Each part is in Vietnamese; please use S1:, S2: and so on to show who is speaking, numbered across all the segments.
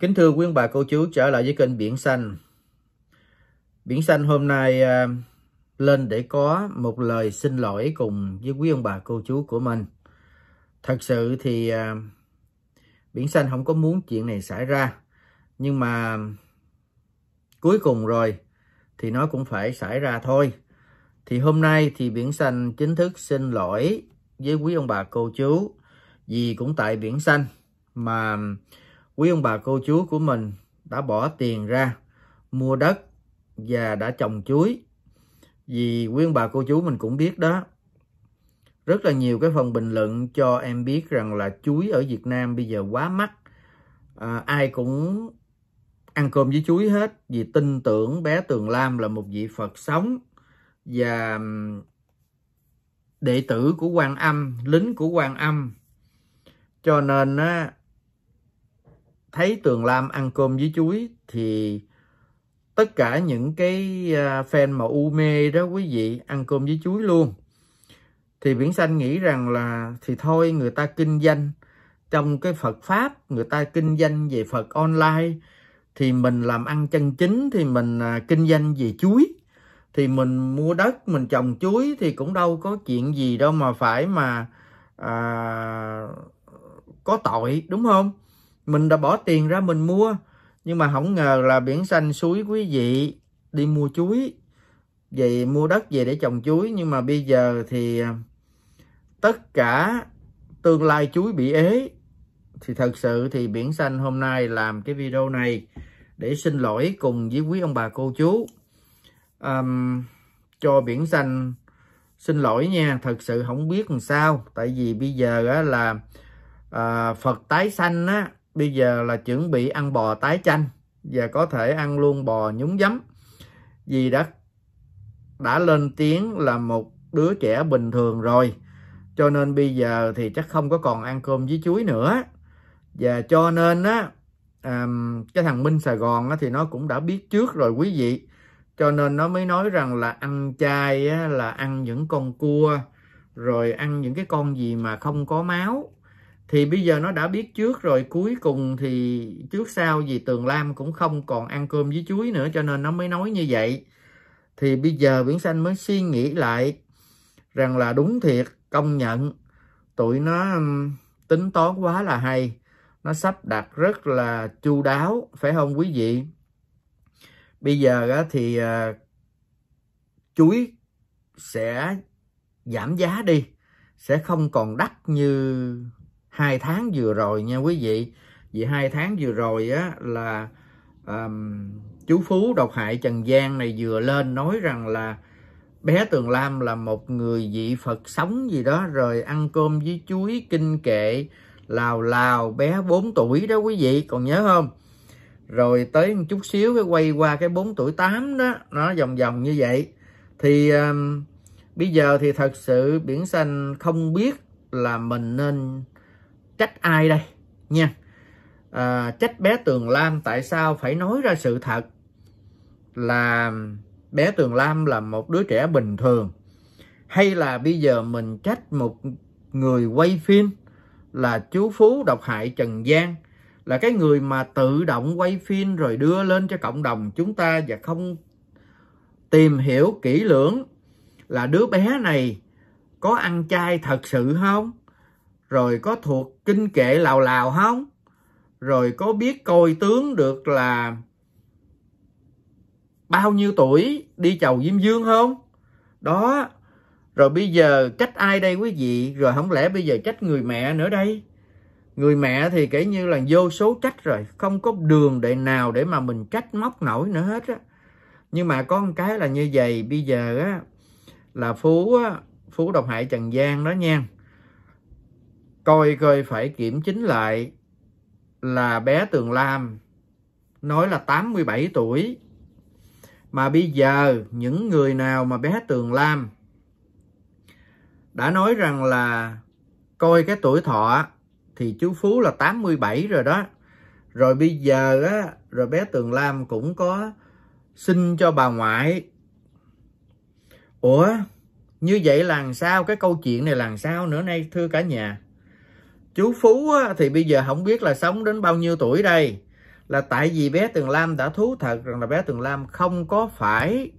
S1: Kính thưa quý ông bà cô chú trở lại với kênh Biển Xanh. Biển Xanh hôm nay à, lên để có một lời xin lỗi cùng với quý ông bà cô chú của mình. Thật sự thì à, Biển Xanh không có muốn chuyện này xảy ra. Nhưng mà cuối cùng rồi thì nó cũng phải xảy ra thôi. Thì hôm nay thì Biển Xanh chính thức xin lỗi với quý ông bà cô chú. Vì cũng tại Biển Xanh mà quý ông bà cô chú của mình đã bỏ tiền ra mua đất và đã trồng chuối vì quý ông bà cô chú mình cũng biết đó rất là nhiều cái phần bình luận cho em biết rằng là chuối ở Việt Nam bây giờ quá mắc à, ai cũng ăn cơm với chuối hết vì tin tưởng bé Tường Lam là một vị Phật sống và đệ tử của quan âm lính của quan âm cho nên á, thấy Tường Lam ăn cơm với chuối thì tất cả những cái à, fan mà u mê đó quý vị ăn cơm với chuối luôn. Thì Viễn Xanh nghĩ rằng là thì thôi người ta kinh doanh trong cái Phật Pháp, người ta kinh doanh về Phật online thì mình làm ăn chân chính thì mình à, kinh doanh về chuối thì mình mua đất mình trồng chuối thì cũng đâu có chuyện gì đâu mà phải mà à, có tội đúng không mình đã bỏ tiền ra mình mua nhưng mà không ngờ là biển xanh suối quý vị đi mua chuối về mua đất về để trồng chuối nhưng mà bây giờ thì à, tất cả tương lai chuối bị ế thì thật sự thì biển xanh hôm nay làm cái video này để xin lỗi cùng với quý ông bà cô chú um, cho biển xanh xin lỗi nha thật sự không biết làm sao tại vì bây giờ á, là à, Phật tái sanh á bây giờ là chuẩn bị ăn bò tái chanh và có thể ăn luôn bò nhúng giấm vì đã đã lên tiếng là một đứa trẻ bình thường rồi cho nên bây giờ thì chắc không có còn ăn cơm với chuối nữa và cho nên á à, cái thằng Minh Sài Gòn á, thì nó cũng đã biết trước rồi quý vị cho nên nó mới nói rằng là ăn chay là ăn những con cua rồi ăn những cái con gì mà không có máu thì bây giờ nó đã biết trước rồi cuối cùng thì trước sau gì tường lam cũng không còn ăn cơm với chuối nữa cho nên nó mới nói như vậy thì bây giờ biển xanh mới suy nghĩ lại rằng là đúng thiệt công nhận tụi nó tính toán quá là hay nó sắp đặt rất là chu đáo phải không quý vị bây giờ thì ờ, chuối sẽ giảm giá đi sẽ không còn đắt như hai tháng vừa rồi nha quý vị vì hai tháng vừa rồi á là um, chú phú độc hại trần gian này vừa lên nói rằng là bé tường lam là một người vị phật sống gì đó rồi ăn cơm với chuối kinh kệ lào lào bé 4 tuổi đó quý vị còn nhớ không rồi tới một chút xíu cái quay qua cái 4 tuổi 8 đó nó vòng vòng như vậy thì um, bây giờ thì thật sự biển xanh không biết là mình nên trách ai đây nha à, trách bé tường lam tại sao phải nói ra sự thật là bé tường lam là một đứa trẻ bình thường hay là bây giờ mình trách một người quay phim là chú phú độc hại trần gian là cái người mà tự động quay phim rồi đưa lên cho cộng đồng chúng ta và không tìm hiểu kỹ lưỡng là đứa bé này có ăn chay thật sự không rồi có thuộc kinh kệ lào lào không rồi có biết coi tướng được là bao nhiêu tuổi đi chầu diêm dương không đó rồi bây giờ trách ai đây quý vị rồi không lẽ bây giờ trách người mẹ nữa đây người mẹ thì kể như là vô số trách rồi không có đường để nào để mà mình trách móc nổi nữa hết á nhưng mà có một cái là như vậy bây giờ á là phú á phú độc hại trần giang đó nha coi coi phải kiểm chính lại là bé Tường Lam nói là 87 tuổi. Mà bây giờ những người nào mà bé Tường Lam đã nói rằng là coi cái tuổi thọ thì chú Phú là 87 rồi đó. Rồi bây giờ á, rồi bé Tường Lam cũng có xin cho bà ngoại. Ủa, như vậy là sao? Cái câu chuyện này là sao nữa nay thưa cả nhà? chú Phú á, thì bây giờ không biết là sống đến bao nhiêu tuổi đây là tại vì bé Tường Lam đã thú thật rằng là bé Tường Lam không có phải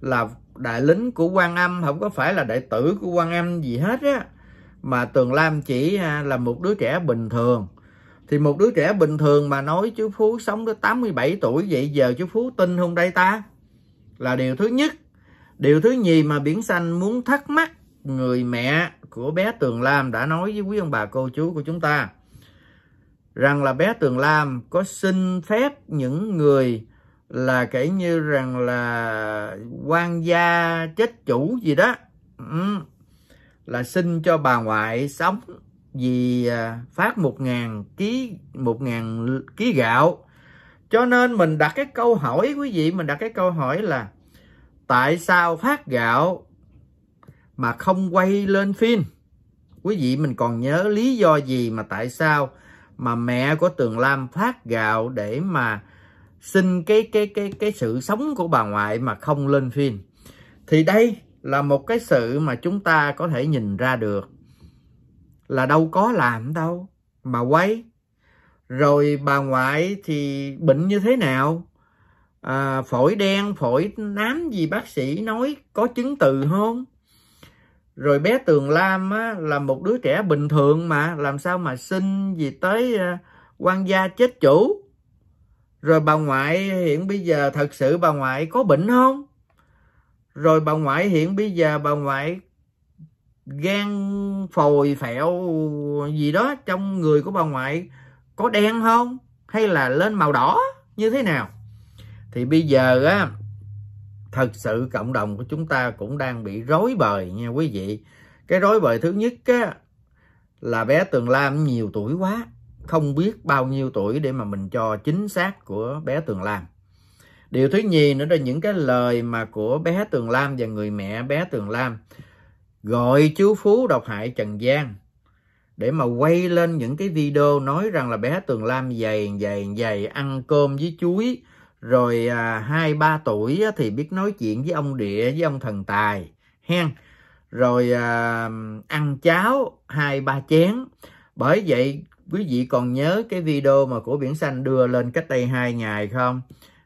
S1: là đại lính của Quan Âm không có phải là đại tử của Quan Âm gì hết á mà Tường Lam chỉ à, là một đứa trẻ bình thường thì một đứa trẻ bình thường mà nói chú Phú sống tới 87 tuổi vậy giờ chú Phú tin không đây ta là điều thứ nhất điều thứ nhì mà Biển Xanh muốn thắc mắc người mẹ của bé Tường Lam đã nói với quý ông bà cô chú của chúng ta rằng là bé Tường Lam có xin phép những người là kể như rằng là quan gia chết chủ gì đó ừ, là xin cho bà ngoại sống vì à, phát một ngàn ký một ngàn ký gạo cho nên mình đặt cái câu hỏi quý vị mình đặt cái câu hỏi là tại sao phát gạo mà không quay lên phim quý vị mình còn nhớ lý do gì mà tại sao mà mẹ của Tường Lam phát gạo để mà xin cái cái cái cái sự sống của bà ngoại mà không lên phim thì đây là một cái sự mà chúng ta có thể nhìn ra được là đâu có làm đâu mà quay rồi bà ngoại thì bệnh như thế nào à, phổi đen phổi nám gì bác sĩ nói có chứng từ không rồi bé Tường Lam á, là một đứa trẻ bình thường mà làm sao mà sinh gì tới ờ, quan gia chết chủ rồi bà ngoại hiện bây giờ thật sự bà ngoại có bệnh không rồi bà ngoại hiện bây giờ bà ngoại gan phồi phẹo gì đó trong người của bà ngoại có đen không hay là lên màu đỏ như thế nào thì bây giờ á thật sự cộng đồng của chúng ta cũng đang bị rối bời nha quý vị cái rối bời thứ nhất á, là bé tường lam nhiều tuổi quá không biết bao nhiêu tuổi để mà mình cho chính xác của bé tường lam điều thứ nhì nữa là những cái lời mà của bé tường lam và người mẹ bé tường lam gọi chú phú độc hại trần giang để mà quay lên những cái video nói rằng là bé tường lam dày dày dày ăn cơm với chuối rồi à, hai ba tuổi thì biết nói chuyện với ông địa với ông thần tài hen rồi à, ăn cháo hai ba chén bởi vậy quý vị còn nhớ cái video mà của biển xanh đưa lên cách đây hai ngày không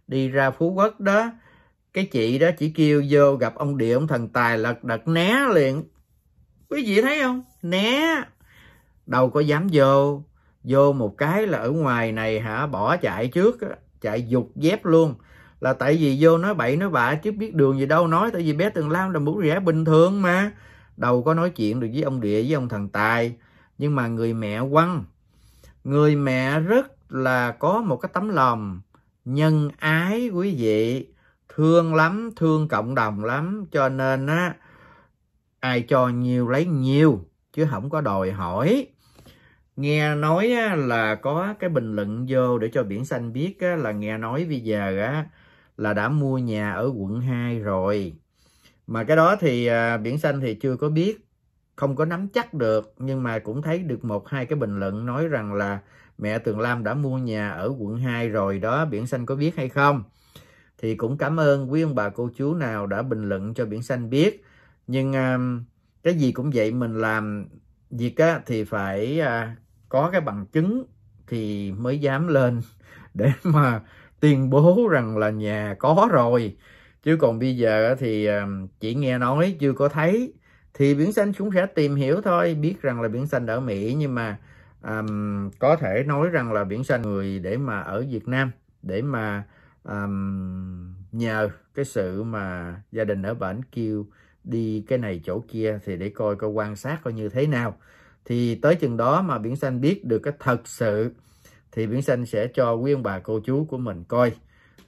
S1: đi ra phú quốc đó cái chị đó chỉ kêu vô gặp ông địa ông thần tài lật đật né liền quý vị thấy không né đâu có dám vô vô một cái là ở ngoài này hả bỏ chạy trước chạy dục dép luôn là tại vì vô nói bậy nói bạ chứ biết đường gì đâu nói tại vì bé Tường Lam là mũ rẻ bình thường mà đâu có nói chuyện được với ông địa với ông thần tài nhưng mà người mẹ quăng người mẹ rất là có một cái tấm lòng nhân ái quý vị thương lắm thương cộng đồng lắm cho nên á ai cho nhiều lấy nhiều chứ không có đòi hỏi nghe nói là có cái bình luận vô để cho biển xanh biết là nghe nói bây giờ á, là đã mua nhà ở quận 2 rồi mà cái đó thì à, biển xanh thì chưa có biết không có nắm chắc được nhưng mà cũng thấy được một hai cái bình luận nói rằng là mẹ Tường Lam đã mua nhà ở quận 2 rồi đó biển xanh có biết hay không thì cũng cảm ơn quý ông bà cô chú nào đã bình luận cho biển xanh biết nhưng à, cái gì cũng vậy mình làm việc á, thì phải à, có cái bằng chứng thì mới dám lên để mà tuyên bố rằng là nhà có rồi chứ còn bây giờ thì ờ, chỉ nghe nói chưa có thấy thì biển xanh chúng sẽ tìm hiểu thôi biết rằng là biển xanh ở mỹ nhưng mà um, có thể nói rằng là biển xanh người để mà ở việt nam để mà um, nhờ cái sự mà gia đình ở bển kêu đi cái này chỗ kia thì để coi coi quan sát coi như thế nào thì tới chừng đó mà biển xanh biết được cái thật sự thì biển xanh sẽ cho quý ông bà cô chú của mình coi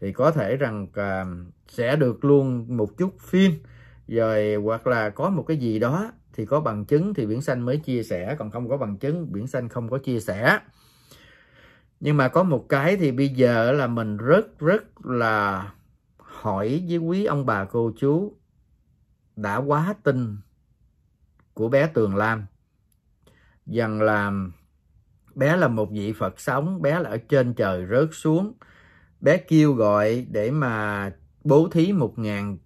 S1: thì có thể rằng à, sẽ được luôn một chút phim rồi hoặc là có một cái gì đó thì có bằng chứng thì biển xanh mới chia sẻ còn không có bằng chứng biển xanh không có chia sẻ nhưng mà có một cái thì bây giờ là mình rất rất là hỏi với quý ông bà cô chú đã quá tin của bé Tường Lam rằng là bé là một vị Phật sống, bé là ở trên trời rớt xuống. Bé kêu gọi để mà bố thí một ngàn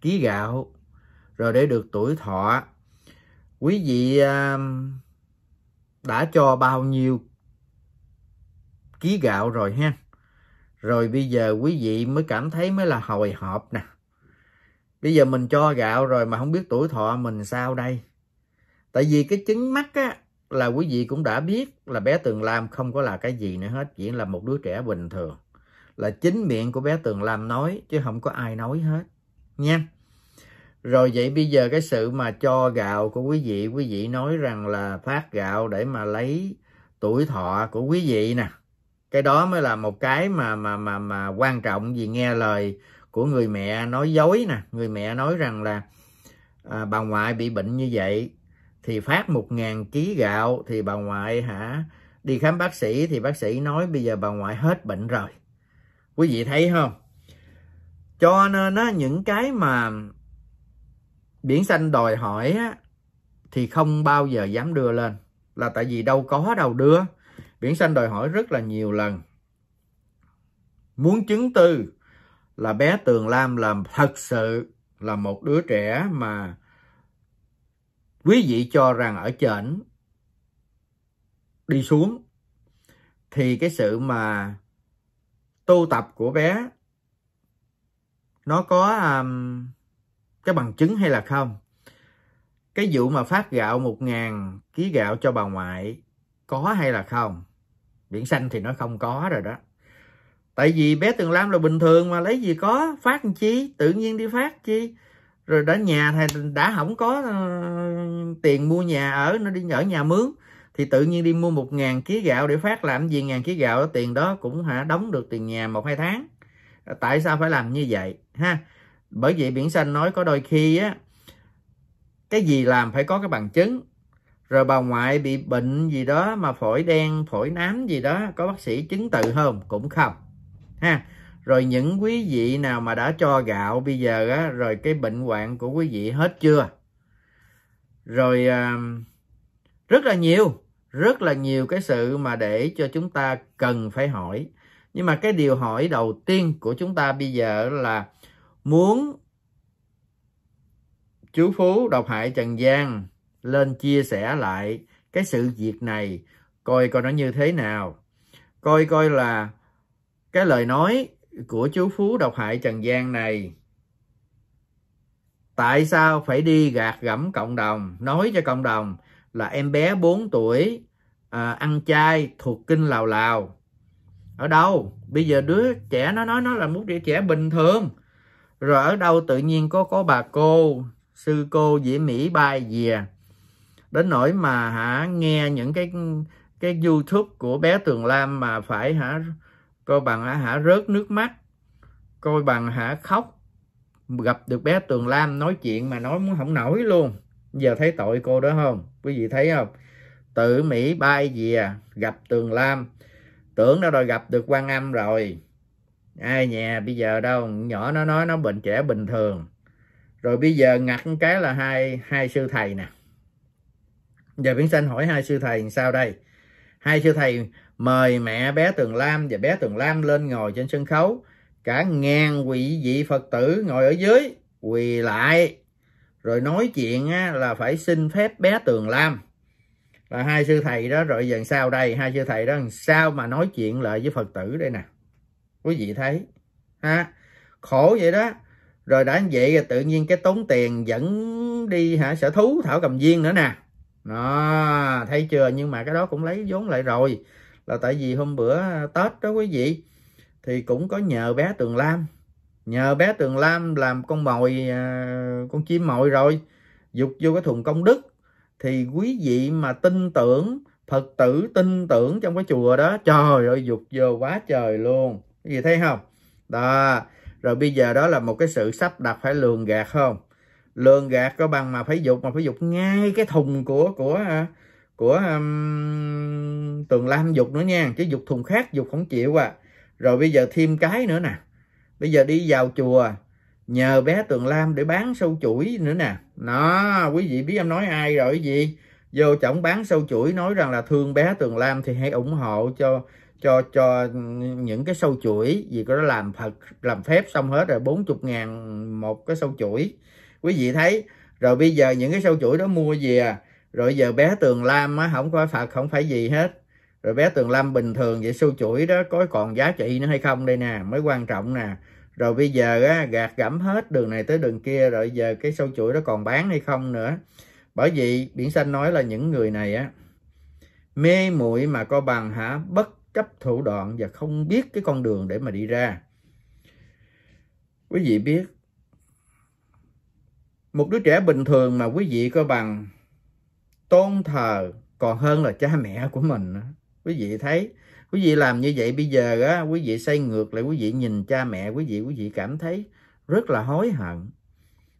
S1: ký gạo rồi để được tuổi thọ. Quý vị à, đã cho bao nhiêu ký gạo rồi ha? Rồi bây giờ quý vị mới cảm thấy mới là hồi hộp nè. Bây giờ mình cho gạo rồi mà không biết tuổi thọ mình sao đây? Tại vì cái chứng mắt á, là quý vị cũng đã biết là bé Tường Lam không có là cái gì nữa hết, chỉ là một đứa trẻ bình thường. Là chính miệng của bé Tường Lam nói chứ không có ai nói hết nha. Rồi vậy bây giờ cái sự mà cho gạo của quý vị, quý vị nói rằng là phát gạo để mà lấy tuổi thọ của quý vị nè. Cái đó mới là một cái mà mà mà mà quan trọng vì nghe lời của người mẹ nói dối nè, người mẹ nói rằng là à, bà ngoại bị bệnh như vậy thì phát 1.000 ký gạo thì bà ngoại hả đi khám bác sĩ thì bác sĩ nói bây giờ bà ngoại hết bệnh rồi quý vị thấy không cho nên á, những cái mà biển xanh đòi hỏi á, thì không bao giờ dám đưa lên là tại vì đâu có đâu đưa biển xanh đòi hỏi rất là nhiều lần muốn chứng tư là bé Tường Lam làm thật sự là một đứa trẻ mà quý vị cho rằng ở trển đi xuống thì cái sự mà tu tập của bé nó có um, cái bằng chứng hay là không cái vụ mà phát gạo một ngàn ký gạo cho bà ngoại có hay là không biển xanh thì nó không có rồi đó tại vì bé từng làm là bình thường mà lấy gì có phát chi tự nhiên đi phát chi rồi đã nhà thì đã không có ờ, tiền mua nhà ở nó đi ở nhà mướn thì tự nhiên đi mua một ngàn ký gạo để phát làm gì ngàn ký gạo tiền đó cũng hả đóng được tiền nhà một hai tháng ờ, tại sao phải làm như vậy ha bởi vì biển xanh nói có đôi khi á cái gì làm phải có cái bằng chứng rồi bà ngoại bị bệnh gì đó mà phổi đen phổi nám gì đó có bác sĩ chứng tự không cũng không ha rồi những quý vị nào mà đã cho gạo bây giờ á rồi cái bệnh hoạn của quý vị hết chưa rồi à, rất là nhiều rất là nhiều cái sự mà để cho chúng ta cần phải hỏi nhưng mà cái điều hỏi đầu tiên của chúng ta bây giờ là muốn chú phú độc hại trần gian lên chia sẻ lại cái sự việc này coi coi nó như thế nào coi coi là cái lời nói của chú Phú độc hại Trần gian này tại sao phải đi gạt gẫm cộng đồng nói cho cộng đồng là em bé 4 tuổi à, ăn chay thuộc kinh lào lào ở đâu bây giờ đứa trẻ nó nói nó là một đứa trẻ bình thường rồi ở đâu tự nhiên có có bà cô sư cô diễm mỹ bay về đến nỗi mà hả nghe những cái cái youtube của bé tường lam mà phải hả coi bằng hả, hả rớt nước mắt coi bằng hả khóc gặp được bé Tường Lam nói chuyện mà nói muốn không nổi luôn giờ thấy tội cô đó không quý vị thấy không tự Mỹ bay về gặp Tường Lam tưởng nó đòi gặp được quan âm rồi ai nhà bây giờ đâu nhỏ nó nói nó bệnh trẻ bình thường rồi bây giờ ngặt cái là hai hai sư thầy nè giờ biển xanh hỏi hai sư thầy sao đây hai sư thầy mời mẹ bé Tường Lam và bé Tường Lam lên ngồi trên sân khấu. Cả ngàn quỷ vị Phật tử ngồi ở dưới, quỳ lại. Rồi nói chuyện á, là phải xin phép bé Tường Lam. Là hai sư thầy đó, rồi dần sau đây, hai sư thầy đó sao mà nói chuyện lại với Phật tử đây nè. Quý vị thấy, ha khổ vậy đó. Rồi đã vậy rồi tự nhiên cái tốn tiền dẫn đi hả sở thú Thảo Cầm Viên nữa nè. Đó, thấy chưa? Nhưng mà cái đó cũng lấy vốn lại rồi là tại vì hôm bữa à, tết đó quý vị thì cũng có nhờ bé tường lam nhờ bé tường lam làm con mồi à, con chim mồi rồi dục vô cái thùng công đức thì quý vị mà tin tưởng phật tử tin tưởng trong cái chùa đó trời ơi dục vô quá trời luôn cái gì thấy không đó rồi bây giờ đó là một cái sự sắp đặt phải lường gạt không lường gạt có bằng mà phải dục mà phải dục ngay cái thùng của của à, của um, Tường Lam dục nữa nha chứ dục thùng khác dục không chịu à rồi bây giờ thêm cái nữa nè bây giờ đi vào chùa nhờ bé Tường Lam để bán sâu chuỗi nữa nè nó quý vị biết em nói ai rồi gì vô chổng bán sâu chuỗi nói rằng là thương bé Tường Lam thì hãy ủng hộ cho cho cho những cái sâu chuỗi gì có làm thật làm phép xong hết rồi 40 ngàn một cái sâu chuỗi quý vị thấy rồi bây giờ những cái sâu chuỗi đó mua về à rồi giờ bé tường lam á không có phật không phải gì hết rồi bé tường lam bình thường vậy sâu chuỗi đó có còn giá trị nữa hay không đây nè mới quan trọng nè rồi bây giờ á, gạt gẫm hết đường này tới đường kia rồi giờ cái sâu chuỗi đó còn bán hay không nữa bởi vì biển xanh nói là những người này á mê muội mà co bằng hả bất chấp thủ đoạn và không biết cái con đường để mà đi ra quý vị biết một đứa trẻ bình thường mà quý vị co bằng tôn thờ còn hơn là cha mẹ của mình quý vị thấy quý vị làm như vậy bây giờ á quý vị xoay ngược lại quý vị nhìn cha mẹ quý vị quý vị cảm thấy rất là hối hận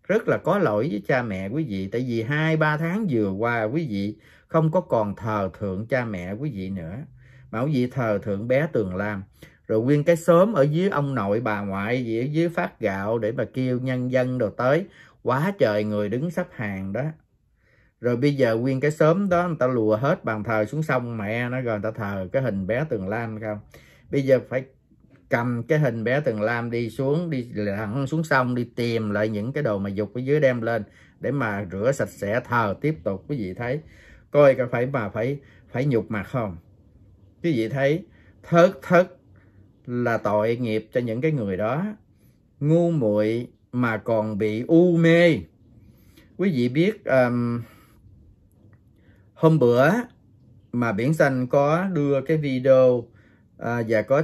S1: rất là có lỗi với cha mẹ quý vị tại vì hai ba tháng vừa qua quý vị không có còn thờ thượng cha mẹ quý vị nữa mà quý vị thờ thượng bé tường lam rồi nguyên cái xóm ở dưới ông nội bà ngoại gì ở dưới phát gạo để mà kêu nhân dân đồ tới quá trời người đứng sắp hàng đó rồi bây giờ nguyên cái xóm đó người ta lùa hết bàn thờ xuống sông mẹ nó rồi người ta thờ cái hình bé tường lam không bây giờ phải cầm cái hình bé tường lam đi xuống đi thẳng xuống sông đi tìm lại những cái đồ mà dục ở dưới đem lên để mà rửa sạch sẽ thờ tiếp tục quý vị thấy coi có phải mà phải phải nhục mặt không quý vị thấy thớt thất là tội nghiệp cho những cái người đó ngu muội mà còn bị u mê quý vị biết um, hôm bữa mà biển xanh có đưa cái video à, và có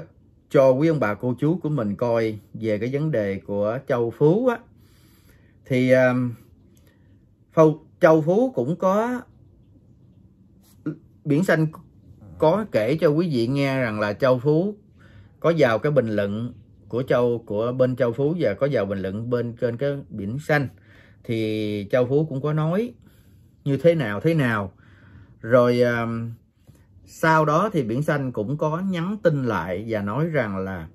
S1: cho quý ông bà cô chú của mình coi về cái vấn đề của châu phú á thì à, Phâu, châu phú cũng có biển xanh có kể cho quý vị nghe rằng là châu phú có vào cái bình luận của châu của bên châu phú và có vào bình luận bên kênh cái biển xanh thì châu phú cũng có nói như thế nào thế nào rồi um, sau đó thì biển xanh cũng có nhắn tin lại và nói rằng là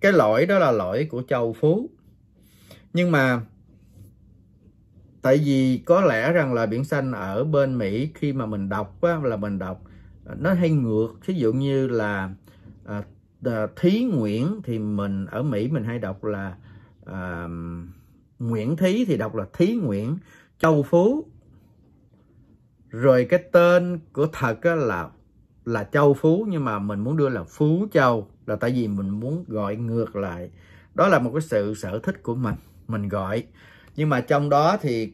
S1: cái lỗi đó là lỗi của châu phú nhưng mà tại vì có lẽ rằng là biển xanh ở bên mỹ khi mà mình đọc á, là mình đọc à, nó hay ngược ví dụ như là à, à, thí nguyễn thì mình ở mỹ mình hay đọc là à, nguyễn thí thì đọc là thí nguyễn châu phú rồi cái tên của thật á, là là châu phú nhưng mà mình muốn đưa là phú châu là tại vì mình muốn gọi ngược lại đó là một cái sự sở thích của mình mình gọi nhưng mà trong đó thì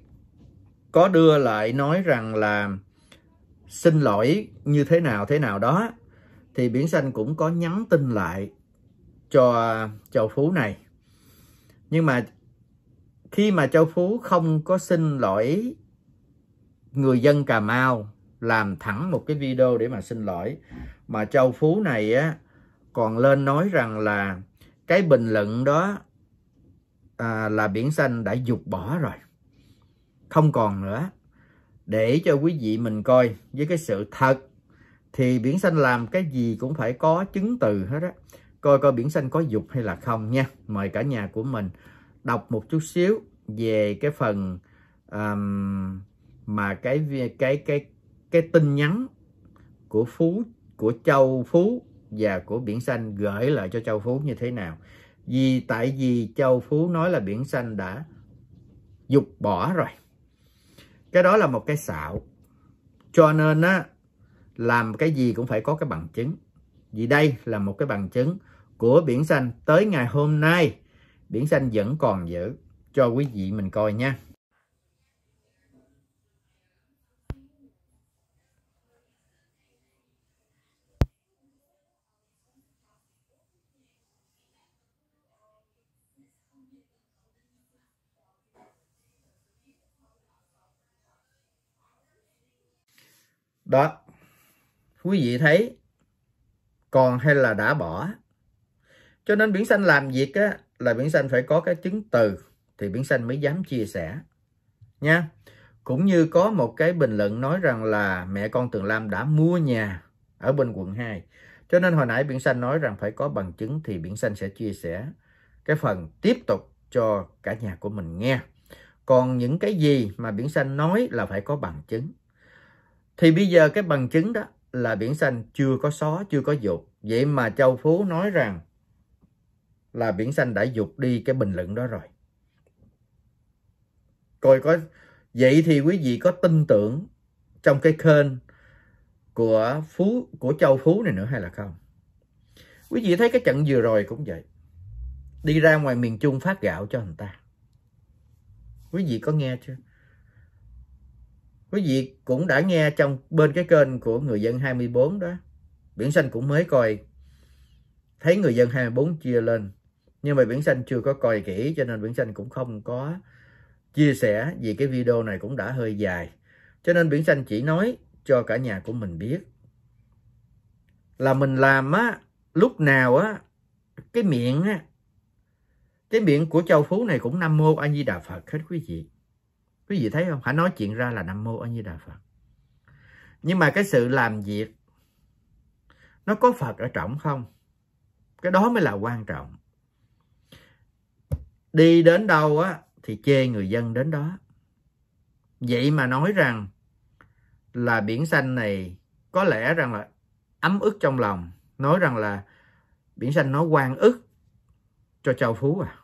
S1: có đưa lại nói rằng là xin lỗi như thế nào thế nào đó thì biển xanh cũng có nhắn tin lại cho châu phú này nhưng mà khi mà châu phú không có xin lỗi người dân Cà Mau làm thẳng một cái video để mà xin lỗi mà Châu Phú này á còn lên nói rằng là cái bình luận đó à, là biển xanh đã dục bỏ rồi không còn nữa để cho quý vị mình coi với cái sự thật thì biển xanh làm cái gì cũng phải có chứng từ hết á coi coi biển xanh có dục hay là không nha mời cả nhà của mình đọc một chút xíu về cái phần um, mà cái cái cái cái tin nhắn của phú của châu phú và của biển xanh gửi lại cho châu phú như thế nào vì tại vì châu phú nói là biển xanh đã dục bỏ rồi cái đó là một cái xạo cho nên á làm cái gì cũng phải có cái bằng chứng vì đây là một cái bằng chứng của biển xanh tới ngày hôm nay biển xanh vẫn còn giữ cho quý vị mình coi nha đó quý vị thấy còn hay là đã bỏ cho nên biển xanh làm việc á, là biển xanh phải có cái chứng từ thì biển xanh mới dám chia sẻ nha cũng như có một cái bình luận nói rằng là mẹ con Tường Lam đã mua nhà ở bên quận 2 cho nên hồi nãy biển xanh nói rằng phải có bằng chứng thì biển xanh sẽ chia sẻ cái phần tiếp tục cho cả nhà của mình nghe còn những cái gì mà biển xanh nói là phải có bằng chứng thì bây giờ cái bằng chứng đó là biển xanh chưa có xó chưa có dục. Vậy mà Châu Phú nói rằng là biển xanh đã dục đi cái bình luận đó rồi. Coi có vậy thì quý vị có tin tưởng trong cái kênh của Phú của Châu Phú này nữa hay là không? Quý vị thấy cái trận vừa rồi cũng vậy. Đi ra ngoài miền Trung phát gạo cho người ta. Quý vị có nghe chưa? quý vị cũng đã nghe trong bên cái kênh của người dân 24 đó biển xanh cũng mới coi thấy người dân 24 chia lên nhưng mà biển xanh chưa có coi kỹ cho nên biển xanh cũng không có chia sẻ vì cái video này cũng đã hơi dài cho nên biển xanh chỉ nói cho cả nhà của mình biết là mình làm á lúc nào á cái miệng á cái miệng của châu phú này cũng nam mô a di đà phật hết quý vị quý vị thấy không phải nói chuyện ra là nam mô a di đà phật nhưng mà cái sự làm việc nó có phật ở trọng không cái đó mới là quan trọng đi đến đâu á thì chê người dân đến đó vậy mà nói rằng là biển xanh này có lẽ rằng là ấm ức trong lòng nói rằng là biển xanh nó quan ức cho châu phú à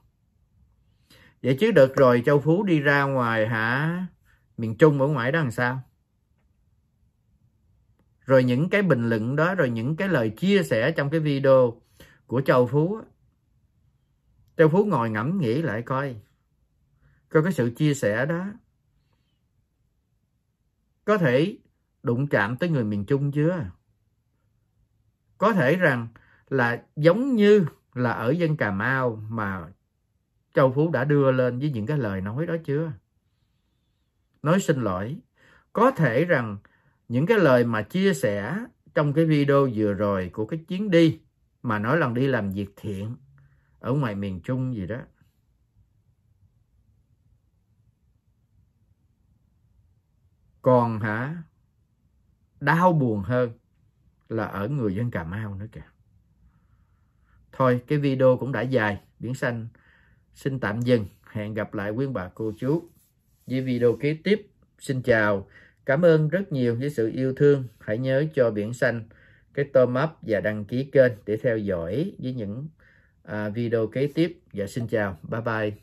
S1: vậy chứ được rồi châu phú đi ra ngoài hả miền trung ở ngoài đó làm sao rồi những cái bình luận đó rồi những cái lời chia sẻ trong cái video của châu phú châu phú ngồi ngẫm nghĩ lại coi coi cái sự chia sẻ đó có thể đụng chạm tới người miền trung chưa có thể rằng là giống như là ở dân cà mau mà Châu Phú đã đưa lên với những cái lời nói đó chưa? Nói xin lỗi, có thể rằng những cái lời mà chia sẻ trong cái video vừa rồi của cái chuyến đi mà nói lần đi làm việc thiện ở ngoài miền Trung gì đó. Còn hả, đau buồn hơn là ở người dân Cà Mau nữa kìa. Thôi, cái video cũng đã dài, biển xanh xin tạm dừng hẹn gặp lại quý bà cô chú với video kế tiếp xin chào cảm ơn rất nhiều với sự yêu thương hãy nhớ cho biển xanh cái tôm up và đăng ký kênh để theo dõi với những à, video kế tiếp và xin chào bye bye